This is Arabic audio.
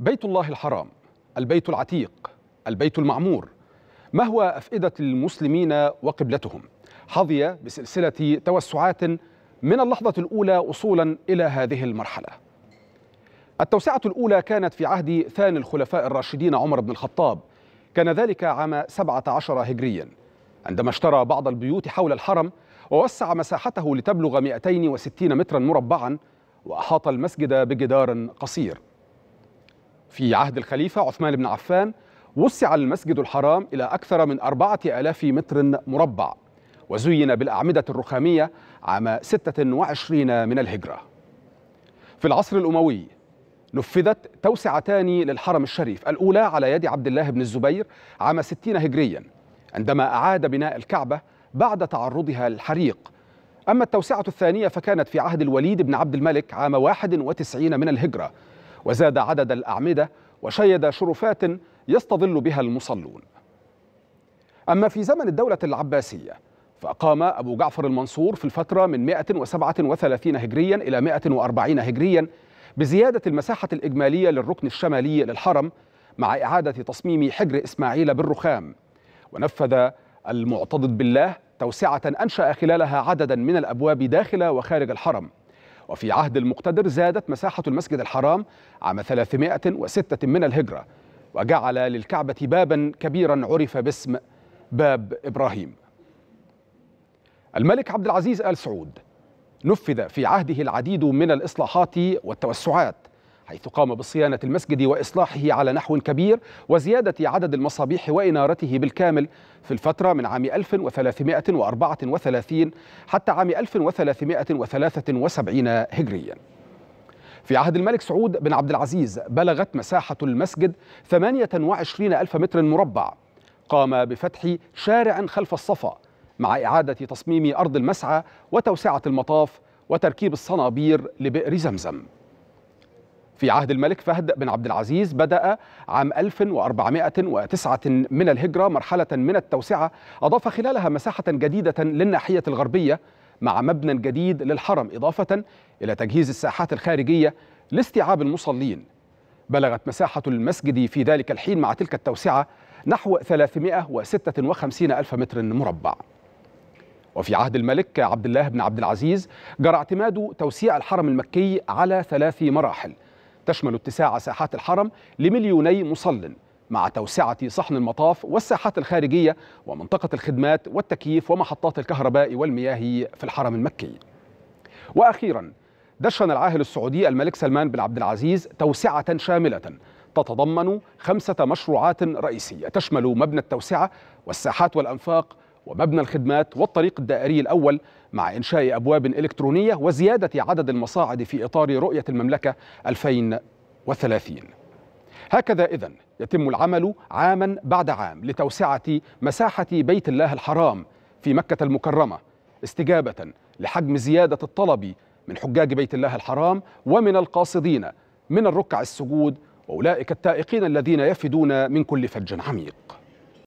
بيت الله الحرام البيت العتيق البيت المعمور ما هو أفئدة المسلمين وقبلتهم حظي بسلسلة توسعات من اللحظة الأولى وصولا إلى هذه المرحلة التوسعة الأولى كانت في عهد ثاني الخلفاء الراشدين عمر بن الخطاب كان ذلك عام 17 هجريا عندما اشترى بعض البيوت حول الحرم ووسع مساحته لتبلغ 260 مترا مربعا وأحاط المسجد بجدار قصير في عهد الخليفة عثمان بن عفان وسع المسجد الحرام إلى أكثر من أربعة آلاف متر مربع وزين بالأعمدة الرخامية عام 26 من الهجرة في العصر الأموي نفذت توسعتان للحرم الشريف الأولى على يد عبد الله بن الزبير عام 60 هجريا عندما أعاد بناء الكعبة بعد تعرضها للحريق أما التوسعة الثانية فكانت في عهد الوليد بن عبد الملك عام 91 من الهجرة وزاد عدد الأعمدة وشيد شرفات يستظل بها المصلون أما في زمن الدولة العباسية فأقام أبو جعفر المنصور في الفترة من 137 هجريا إلى 140 هجريا بزيادة المساحة الإجمالية للركن الشمالي للحرم مع إعادة تصميم حجر إسماعيل بالرخام ونفذ المعتضد بالله توسعة أنشأ خلالها عددا من الأبواب داخل وخارج الحرم وفي عهد المقتدر زادت مساحة المسجد الحرام عام 306 من الهجرة وجعل للكعبة بابا كبيرا عرف باسم باب إبراهيم الملك عبد العزيز آل سعود نفذ في عهده العديد من الإصلاحات والتوسعات حيث قام بصيانة المسجد وإصلاحه على نحو كبير وزيادة عدد المصابيح وإنارته بالكامل في الفترة من عام 1334 حتى عام 1373 هجرياً في عهد الملك سعود بن عبد العزيز بلغت مساحة المسجد 28 ألف متر مربع قام بفتح شارع خلف الصفا مع إعادة تصميم أرض المسعى وتوسعة المطاف وتركيب الصنابير لبئر زمزم في عهد الملك فهد بن عبد العزيز بدأ عام 1409 من الهجرة مرحلة من التوسعة أضاف خلالها مساحة جديدة للناحية الغربية مع مبنى جديد للحرم إضافة إلى تجهيز الساحات الخارجية لاستيعاب المصلين بلغت مساحة المسجد في ذلك الحين مع تلك التوسعة نحو 356 ألف متر مربع وفي عهد الملك عبد الله بن عبد العزيز جرى اعتماد توسيع الحرم المكي على ثلاث مراحل تشمل اتساع ساحات الحرم لمليوني مصل مع توسعة صحن المطاف والساحات الخارجية ومنطقة الخدمات والتكييف ومحطات الكهرباء والمياه في الحرم المكي وأخيرا دشن العاهل السعودي الملك سلمان بن عبد العزيز توسعة شاملة تتضمن خمسة مشروعات رئيسية تشمل مبنى التوسعة والساحات والأنفاق ومبنى الخدمات والطريق الدائري الأول مع إنشاء أبواب إلكترونية وزيادة عدد المصاعد في إطار رؤية المملكة 2030 هكذا إذن يتم العمل عاما بعد عام لتوسعة مساحة بيت الله الحرام في مكة المكرمة استجابة لحجم زيادة الطلب من حجاج بيت الله الحرام ومن القاصدين من الركع السجود واولئك التائقين الذين يفدون من كل فج عميق